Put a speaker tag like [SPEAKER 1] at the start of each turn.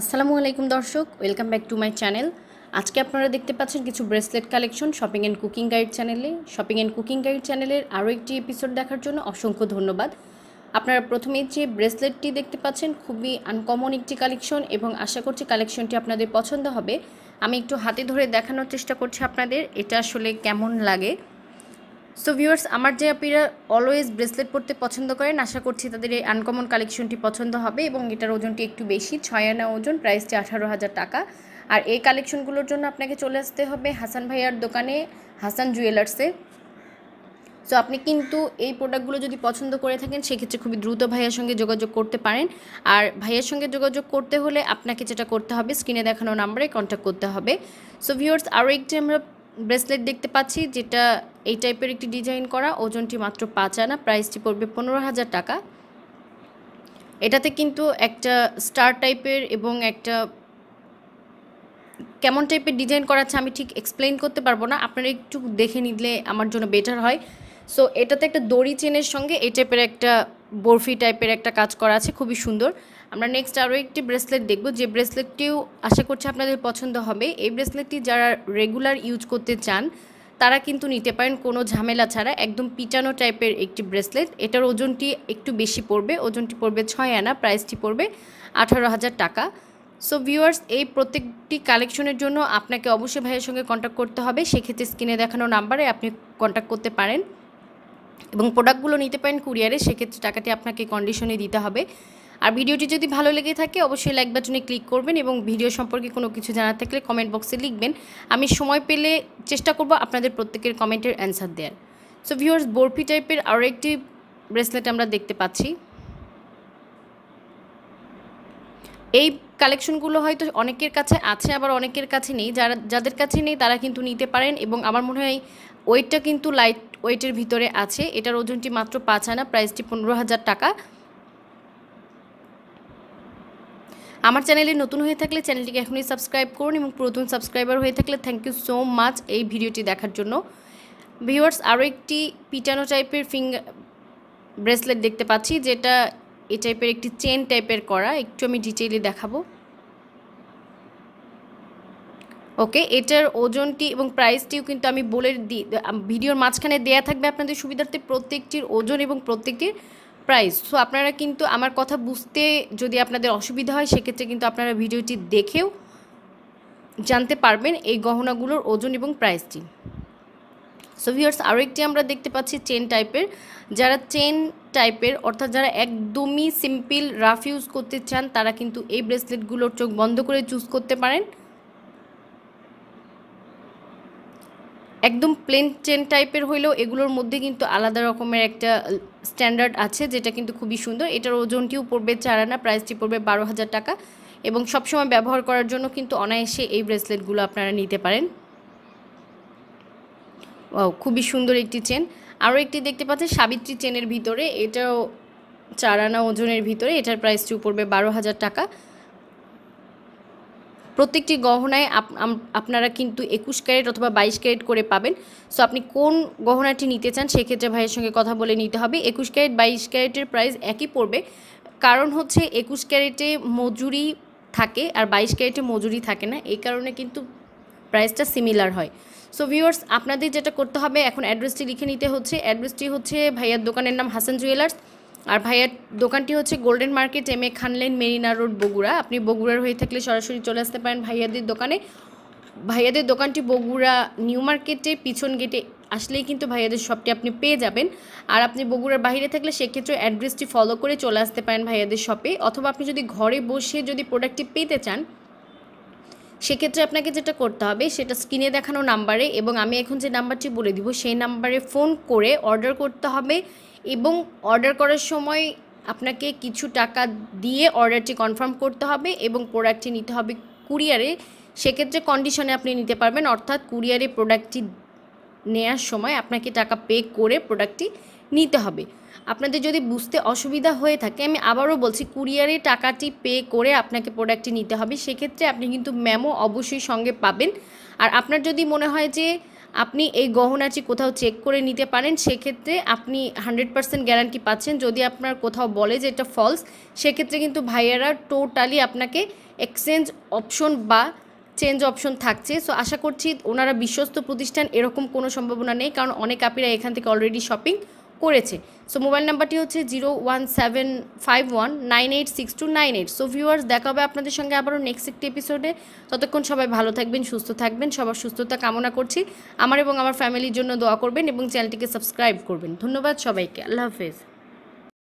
[SPEAKER 1] আসসালামু আলাইকুম দর্শক welcome back to my channel আজকে আপনারা দেখতে পাচ্ছেন কিছু bracelet collection shopping and cooking guide চ্যানেলে শপিং অ্যান্ড কুকিং গাইড চ্যানেলের আরও একটি এপিসোড দেখার জন্য অসংখ্য ধন্যবাদ আপনারা প্রথমে যে ব্রেসলেটটি দেখতে পাচ্ছেন খুবই আনকমন একটি কালেকশন এবং আশা করছি কালেকশনটি আপনাদের পছন্দ হবে আমি একটু হাতে ধরে দেখানোর চেষ্টা করছি আপনাদের এটা আসলে কেমন লাগে সো ভিউয়ার্স আমার যে আপিরা অলওয়েজ ব্রেসলেট পরতে পছন্দ করেন আশা করছি তাদের এই আনকমন কালেকশনটি পছন্দ হবে এবং এটার ওজনটি একটু বেশি ছয় আনা ওজন প্রাইসটি আঠারো হাজার টাকা আর এই কালেকশনগুলোর জন্য আপনাকে চলে আসতে হবে হাসান ভাইয়ার দোকানে হাসান জুয়েলার্সে সো আপনি কিন্তু এই প্রোডাক্টগুলো যদি পছন্দ করে থাকেন সেক্ষেত্রে খুবই দ্রুত ভাইয়ের সঙ্গে যোগাযোগ করতে পারেন আর ভাইয়ের সঙ্গে যোগাযোগ করতে হলে আপনাকে যেটা করতে হবে স্ক্রিনে দেখানো নাম্বারে কন্ট্যাক্ট করতে হবে সো ভিউয়ার্স আরও একটি আমরা ব্রেসলেট দেখতে পাচ্ছি যেটা এই টাইপের একটি ডিজাইন করা ওজনটি মাত্র পাঁচ আনা প্রাইসটি পড়বে পনেরো হাজার টাকা এটাতে কিন্তু একটা স্টার টাইপের এবং একটা কেমন টাইপের ডিজাইন করা আমি ঠিক এক্সপ্লেন করতে পারবো না আপনারা একটু দেখে নিলে আমার জন্য বেটার হয় সো এটাতে একটা দড়ি চেনের সঙ্গে এই টাইপের একটা বরফি টাইপের একটা কাজ করা আছে খুবই সুন্দর আমরা নেক্সট আরও একটি ব্রেসলেট দেখব যে ব্রেসলেটটিও আশা করছি আপনাদের পছন্দ হবে এই ব্রেসলেটটি যারা রেগুলার ইউজ করতে চান তারা কিন্তু নিতে পারেন কোনো ঝামেলা ছাড়া একদম পিটানো টাইপের একটি ব্রেসলেট এটার ওজনটি একটু বেশি পড়বে ওজনটি পড়বে ছয় আনা প্রাইসটি পড়বে আঠারো হাজার টাকা সো ভিউয়ার্স এই প্রত্যেকটি কালেকশনের জন্য আপনাকে অবশ্যই ভাইয়ের সঙ্গে কন্ট্যাক্ট করতে হবে সেক্ষেত্রে স্ক্রিনে দেখানো নাম্বারে আপনি কন্ট্যাক্ট করতে পারেন এবং প্রোডাক্টগুলো নিতে পারেন কুরিয়ারে সেক্ষেত্রে টাকাটি আপনাকে কন্ডিশনে দিতে হবে আর ভিডিওটি যদি ভালো লেগে থাকে অবশ্যই লাইক বাটনে ক্লিক করবেন এবং ভিডিও সম্পর্কে কোনো কিছু জানা থাকলে কমেন্ট বক্সে লিখবেন আমি সময় পেলে চেষ্টা করব আপনাদের প্রত্যেকের কমেন্টের অ্যান্সার দেওয়ার সো ভিউয়ার্স বরফি টাইপের আরও একটি ব্রেসলেট আমরা দেখতে পাচ্ছি এই কালেকশনগুলো হয়তো অনেকের কাছে আছে আবার অনেকের কাছে নেই যারা যাদের কাছে নেই তারা কিন্তু নিতে পারেন এবং আমার মনে হয় ওয়েটটা কিন্তু লাইট ওয়েটের ভিতরে আছে এটার ওজনটি মাত্র পাঁচ আনা প্রাইসটি পনেরো হাজার টাকা আমার চ্যানেলে নতুন হয়ে থাকলে চ্যানেলটিকে এখনই সাবস্ক্রাইব করুন এবং প্রথম সাবস্ক্রাইবার হয়ে থাকলে থ্যাংক ইউ সো মাচ এই ভিডিওটি দেখার জন্য ভিউয়ার্স আরও একটি পিটানো টাইপের ফিঙ্গার ব্রেসলেট দেখতে পাচ্ছি যেটা এ টাইপের একটি চেন টাইপের করা একটু আমি ডিটেইলে দেখাবো ওকে এটার ওজনটি এবং প্রাইসটিও কিন্তু আমি বলে দিই ভিডিওর মাঝখানে দেয়া থাকবে আপনাদের সুবিধার্থে প্রত্যেকটির ওজন এবং প্রত্যেকটির প্রাইস সো আপনারা কিন্তু আমার কথা বুঝতে যদি আপনাদের অসুবিধা হয় সেক্ষেত্রে কিন্তু আপনারা ভিডিওটি দেখেও জানতে পারবেন এই গহনাগুলোর ওজন এবং প্রাইসটি সো আরও একটি আমরা দেখতে পাচ্ছি চেন টাইপের যারা চেন টাইপের অর্থাৎ যারা একদমই সিম্পল রাফ ইউজ করতে চান তারা কিন্তু এই ব্রেসলেটগুলোর চোখ বন্ধ করে চুজ করতে পারেন একদম প্লেন চেন টাইপের হইলেও এগুলোর মধ্যে কিন্তু আলাদা রকমের একটা স্ট্যান্ডার্ড আছে যেটা কিন্তু খুবই সুন্দর এটার ওজনটিও পড়বে চার আনা প্রাইসটি পড়বে বারো হাজার টাকা এবং সবসময় ব্যবহার করার জন্য কিন্তু অনায়াসে এই ব্রেসলেটগুলো আপনারা নিতে পারেন ও খুবই সুন্দর একটি চেন আরও একটি দেখতে পাচ্ছেন সাবিত্রী চেনের ভিতরে এটাও চার আনা ওজনের ভিতরে এটার প্রাইসটিও পড়বে বারো হাজার টাকা প্রত্যেকটি গহনায় আপনারা কিন্তু একুশ ক্যারেট অথবা বাইশ ক্যারেট করে পাবেন সো আপনি কোন গহনাটি নিতে চান সেক্ষেত্রে ভাইয়ের সঙ্গে কথা বলে নিতে হবে একুশ ক্যারেট বাইশ ক্যারেটের প্রাইস একই পড়বে কারণ হচ্ছে একুশ ক্যারেটে মজুরি থাকে আর বাইশ ক্যারেটে মজুরি থাকে না এই কারণে কিন্তু প্রাইসটা সিমিলার হয় সো ভিউয়ার্স আপনাদের যেটা করতে হবে এখন অ্যাড্রেসটি লিখে নিতে হচ্ছে অ্যাড্রেসটি হচ্ছে ভাইয়ার দোকানের নাম হাসান জুয়েলার্স আর ভাইয়ার দোকানটি হচ্ছে গোল্ডেন মার্কেট এম এ খানলেন মেরিনা রোড বগুড়া আপনি বগুড়ার হয়ে থাকলে সরাসরি চলে আসতে পারেন ভাইয়াদের দোকানে ভাইয়াদের দোকানটি বগুড়া নিউ মার্কেটে পিছন গেটে আসলেই কিন্তু ভাইয়াদের শপটি আপনি পেয়ে যাবেন আর আপনি বগুড়ার বাইরে থাকলে সেক্ষেত্রে অ্যাড্রেসটি ফলো করে চলে আসতে পারেন ভাইয়াদের শপে অথবা আপনি যদি ঘরে বসে যদি প্রোডাক্টটি পেতে চান সেক্ষেত্রে আপনাকে যেটা করতে হবে সেটা স্ক্রিনে দেখানো নাম্বারে এবং আমি এখন যে নাম্বারটি বলে দিব সেই নাম্বারে ফোন করে অর্ডার করতে হবে এবং অর্ডার করার সময় আপনাকে কিছু টাকা দিয়ে অর্ডারটি কনফার্ম করতে হবে এবং প্রোডাক্টটি নিতে হবে কুরিয়ারে সেক্ষেত্রে কন্ডিশনে আপনি নিতে পারবেন অর্থাৎ কুরিয়ারে প্রোডাক্টটি নেয়ার সময় আপনাকে টাকা পে করে প্রোডাক্টটি নিতে হবে আপনাদের যদি বুঝতে অসুবিধা হয়ে থাকে আমি আবারও বলছি কুরিয়ারে টাকাটি পে করে আপনাকে প্রোডাক্টটি নিতে হবে সেক্ষেত্রে আপনি কিন্তু ম্যামও অবশ্যই সঙ্গে পাবেন আর আপনার যদি মনে হয় যে আপনি এই গহনাটি কোথাও চেক করে নিতে পারেন সেক্ষেত্রে আপনি হান্ড্রেড পার্সেন্ট গ্যারান্টি পাচ্ছেন যদি আপনার কোথাও বলে যে এটা ফলস সেক্ষেত্রে কিন্তু ভাইয়ারা টোটালি আপনাকে এক্সচেঞ্জ অপশন বা চেঞ্জ অপশন থাকছে সো আশা করছি ওনারা বিশ্বস্ত প্রতিষ্ঠান এরকম কোনো সম্ভাবনা নেই কারণ অনেক আপিরা এখান থেকে অলরেডি শপিং করেছে সো মোবাইল নাম্বারটি হচ্ছে zero one seven five one nine eight six two nine eight so viewers দেখা হবে আপনাদের সঙ্গে আবারও নেক্সট একটি এপিসোডে ততক্ষণ সবাই ভালো থাকবেন সুস্থ থাকবেন সবার সুস্থতা কামনা করছি আমার এবং আমার ফ্যামিলির জন্য দোয়া করবেন এবং চ্যানেলটিকে সাবস্ক্রাইব করবেন ধন্যবাদ সবাইকে আল্লাহ হাফেজ